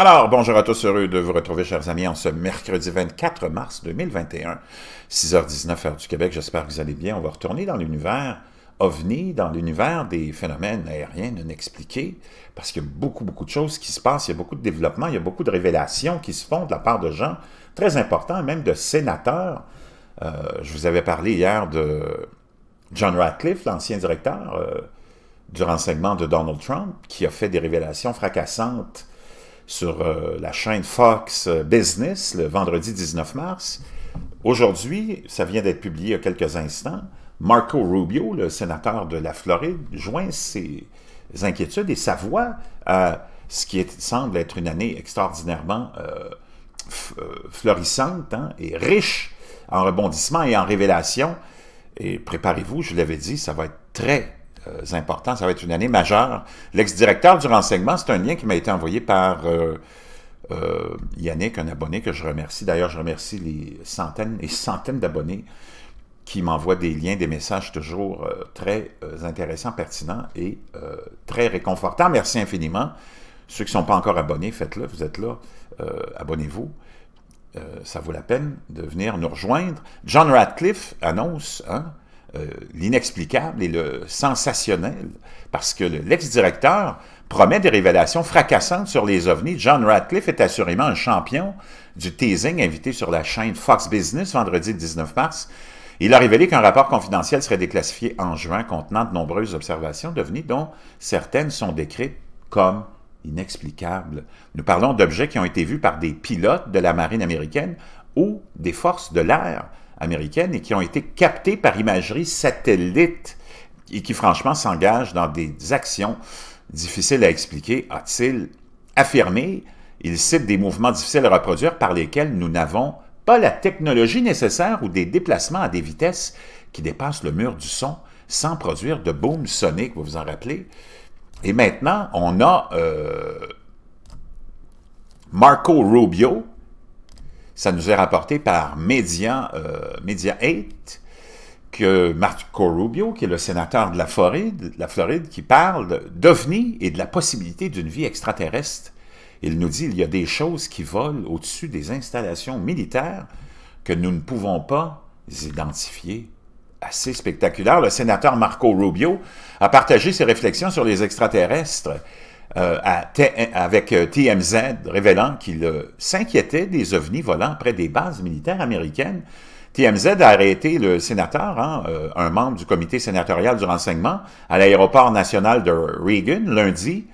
Alors, bonjour à tous, heureux de vous retrouver, chers amis, en ce mercredi 24 mars 2021, 6h19 heure du Québec. J'espère que vous allez bien. On va retourner dans l'univers ovni, dans l'univers des phénomènes aériens non expliqués, parce qu'il y a beaucoup, beaucoup de choses qui se passent, il y a beaucoup de développement, il y a beaucoup de révélations qui se font de la part de gens très importants, même de sénateurs. Euh, je vous avais parlé hier de John Ratcliffe, l'ancien directeur euh, du renseignement de Donald Trump, qui a fait des révélations fracassantes sur euh, la chaîne Fox Business le vendredi 19 mars. Aujourd'hui, ça vient d'être publié il y a quelques instants, Marco Rubio, le sénateur de la Floride, joint ses inquiétudes et sa voix à ce qui semble être une année extraordinairement euh, euh, florissante hein, et riche en rebondissements et en révélations. Et préparez-vous, je l'avais dit, ça va être très, euh, important. Ça va être une année majeure. L'ex-directeur du renseignement, c'est un lien qui m'a été envoyé par euh, euh, Yannick, un abonné que je remercie. D'ailleurs, je remercie les centaines et centaines d'abonnés qui m'envoient des liens, des messages toujours très intéressants, pertinents et très réconfortants. Merci infiniment. Ceux qui ne sont pas encore abonnés, faites-le, vous êtes là, abonnez-vous. ça vaut la peine de venir nous rejoindre. John Radcliffe annonce, hein, euh, l'inexplicable et le sensationnel, parce que l'ex-directeur promet des révélations fracassantes sur les ovnis. John Ratcliffe est assurément un champion du teasing invité sur la chaîne Fox Business vendredi 19 mars. Il a révélé qu'un rapport confidentiel serait déclassifié en juin contenant de nombreuses observations d'ovnis dont certaines sont décrites comme inexplicables. Nous parlons d'objets qui ont été vus par des pilotes de la marine américaine ou des forces de l'air américaine et qui ont été captés par imagerie satellite et qui franchement s'engagent dans des actions difficiles à expliquer, a-t-il affirmé. Il cite des mouvements difficiles à reproduire par lesquels nous n'avons pas la technologie nécessaire ou des déplacements à des vitesses qui dépassent le mur du son sans produire de boom sonique, vous vous en rappelez. Et maintenant, on a euh, Marco Rubio, ça nous est rapporté par Media, 8 euh, que Marco Rubio, qui est le sénateur de la Floride, la Floride qui parle d'OVNI et de la possibilité d'une vie extraterrestre. Il nous dit qu'il y a des choses qui volent au-dessus des installations militaires que nous ne pouvons pas identifier. Assez spectaculaire, le sénateur Marco Rubio a partagé ses réflexions sur les extraterrestres euh, avec euh, TMZ, révélant qu'il euh, s'inquiétait des ovnis volant près des bases militaires américaines. TMZ a arrêté le sénateur, hein, un membre du comité sénatorial du renseignement, à l'aéroport national de Reagan lundi,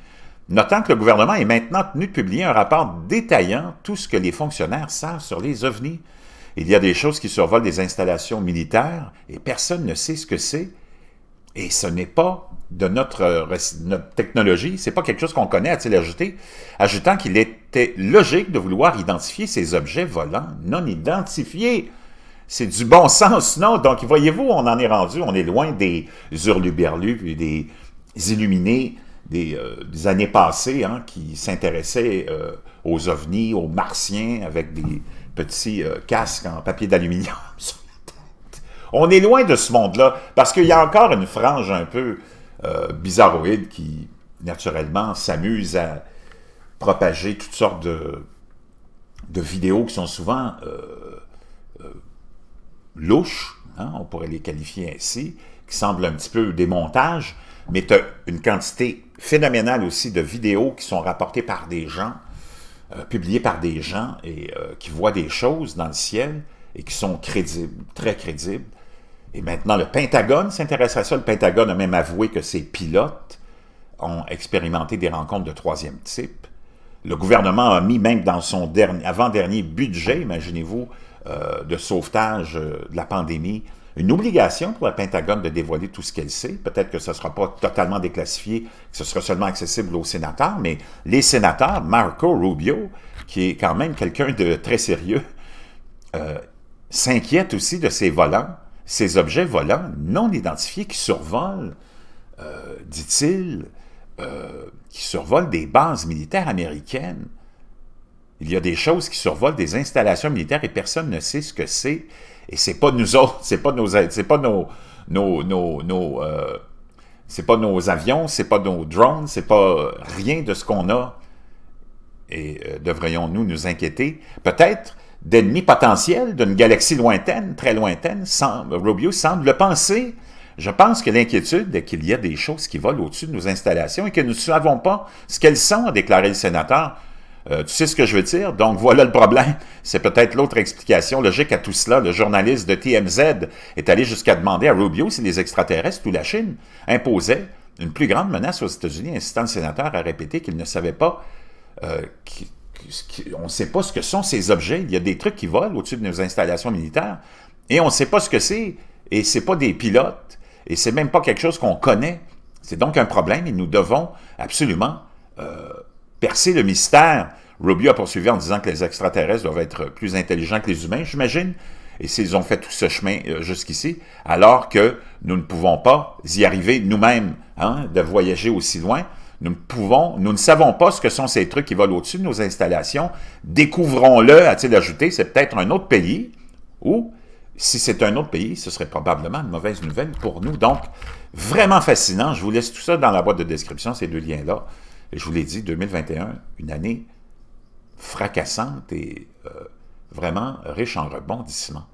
notant que le gouvernement est maintenant tenu de publier un rapport détaillant tout ce que les fonctionnaires savent sur les ovnis. Il y a des choses qui survolent des installations militaires et personne ne sait ce que c'est. Et ce n'est pas de notre, euh, notre technologie, c'est pas quelque chose qu'on connaît, a-t-il ajouté, ajoutant qu'il était logique de vouloir identifier ces objets volants non identifiés. C'est du bon sens, non? Donc, voyez-vous, on en est rendu, on est loin des hurluberlus, et des illuminés des, euh, années passées hein, qui s'intéressaient euh, aux ovnis, aux martiens, avec des petits casques en papier d'aluminium sur la tête. On est loin de ce monde-là, parce qu'il y a encore une frange un peu euh, bizarroïdes qui, naturellement, s'amusent à propager toutes sortes de, vidéos qui sont souvent euh, euh, louches, hein, on pourrait les qualifier ainsi, qui semblent un petit peu des montages, mais tu as une quantité phénoménale aussi de vidéos qui sont rapportées par des gens, publiées par des gens et qui voient des choses dans le ciel et qui sont crédibles, très crédibles. Et maintenant, le Pentagone s'intéresse à ça. Le Pentagone a même avoué que ses pilotes ont expérimenté des rencontres de troisième type. Le gouvernement a mis même dans son avant-dernier budget, imaginez-vous, euh, de sauvetage euh, de la pandémie, une obligation pour le Pentagone de dévoiler tout ce qu'elle sait. Peut-être que ce ne sera pas totalement déclassifié, que ce sera seulement accessible aux sénateurs, mais les sénateurs, Marco Rubio, qui est quand même quelqu'un de très sérieux, euh, s'inquiète aussi de ces volants ces objets volants non identifiés qui survolent, euh, dit-il, euh, qui survolent des bases militaires américaines. Il y a des choses qui survolent des installations militaires et personne ne sait ce que c'est. Et c'est pas nous autres, c'est pas nos, c'est pas nos, nos, nos, nos euh, c'est pas nos avions, c'est pas nos drones, c'est pas rien de ce qu'on a. Et devrions-nous nous inquiéter Peut-être d'ennemis potentiels d'une galaxie lointaine, très lointaine, semble, Rubio semble le penser. Je pense que l'inquiétude est qu'il y a des choses qui volent au-dessus de nos installations et que nous ne savons pas ce qu'elles sont, a déclaré le sénateur. Euh, tu sais ce que je veux dire? Donc voilà le problème. C'est peut-être l'autre explication logique à tout cela. Le journaliste de TMZ est allé jusqu'à demander à Rubio si les extraterrestres ou la Chine imposaient une plus grande menace aux États-Unis, incitant le sénateur à répéter qu'il ne savait pas euh, on ne sait pas ce que sont ces objets. Il y a des trucs qui volent au-dessus de nos installations militaires et on ne sait pas ce que c'est. Et ce n'est pas des pilotes et ce n'est même pas quelque chose qu'on connaît. C'est donc un problème et nous devons absolument euh, percer le mystère. Rubio a poursuivi en disant que les extraterrestres doivent être plus intelligents que les humains, j'imagine, et s'ils ont fait tout ce chemin euh, jusqu'ici, alors que nous ne pouvons pas y arriver nous-mêmes, hein, de voyager aussi loin. Nous ne savons pas ce que sont ces trucs qui volent au-dessus de nos installations. Découvrons-le, a-t-il ajouté. C'est peut-être un autre pays ou si c'est un autre pays, ce serait probablement une mauvaise nouvelle pour nous. Donc, vraiment fascinant. Je vous laisse tout ça dans la boîte de description, ces deux liens-là. Je vous l'ai dit, 2021, une année fracassante et euh, vraiment riche en rebondissements.